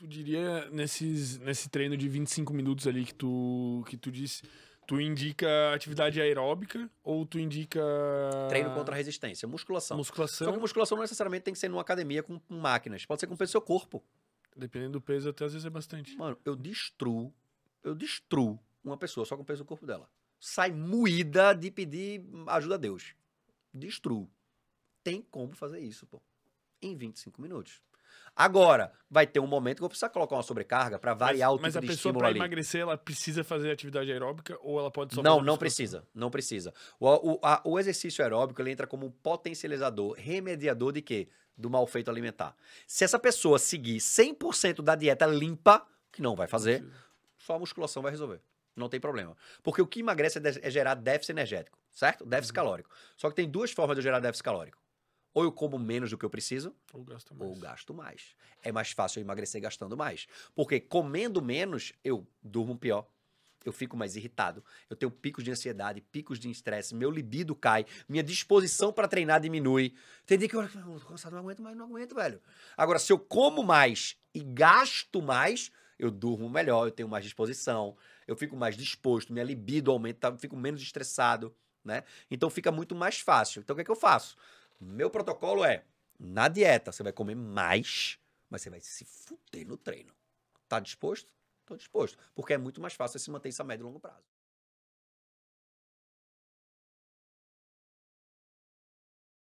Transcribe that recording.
tu diria nesses, nesse treino de 25 minutos ali que tu, que tu disse, tu indica atividade aeróbica ou tu indica. Treino contra resistência, musculação. Musculação. Só que musculação não necessariamente tem que ser numa academia com máquinas, pode ser com o peso do seu corpo. Dependendo do peso, até às vezes é bastante. Mano, eu destruo, eu destruo uma pessoa só com o peso do corpo dela. Sai moída de pedir ajuda a Deus. Destruo. Tem como fazer isso, pô. Em 25 minutos. Agora, vai ter um momento que eu vou precisar colocar uma sobrecarga para variar mas, o tipo mas a de pessoa para emagrecer, ela precisa fazer atividade aeróbica ou ela pode só Não, não precisa, não precisa. O, o, a, o exercício aeróbico ele entra como um potencializador, remediador de quê? Do mal feito alimentar. Se essa pessoa seguir 100% da dieta limpa, que não vai fazer, só a musculação vai resolver. Não tem problema. Porque o que emagrece é, de, é gerar déficit energético, certo? Déficit uhum. calórico. Só que tem duas formas de gerar déficit calórico. Ou eu como menos do que eu preciso, ou gasto mais. Ou gasto mais. É mais fácil eu emagrecer gastando mais. Porque comendo menos, eu durmo pior. Eu fico mais irritado, eu tenho picos de ansiedade, picos de estresse, meu libido cai, minha disposição para treinar diminui. Tem dia que eu cansado, não aguento mais, não aguento, velho. Agora, se eu como mais e gasto mais, eu durmo melhor, eu tenho mais disposição, eu fico mais disposto, minha libido aumenta, fico menos estressado, né? Então fica muito mais fácil. Então o que é que eu faço? Meu protocolo é: na dieta você vai comer mais, mas você vai se fuder no treino. Tá disposto? Tô disposto. Porque é muito mais fácil você manter essa média a longo prazo.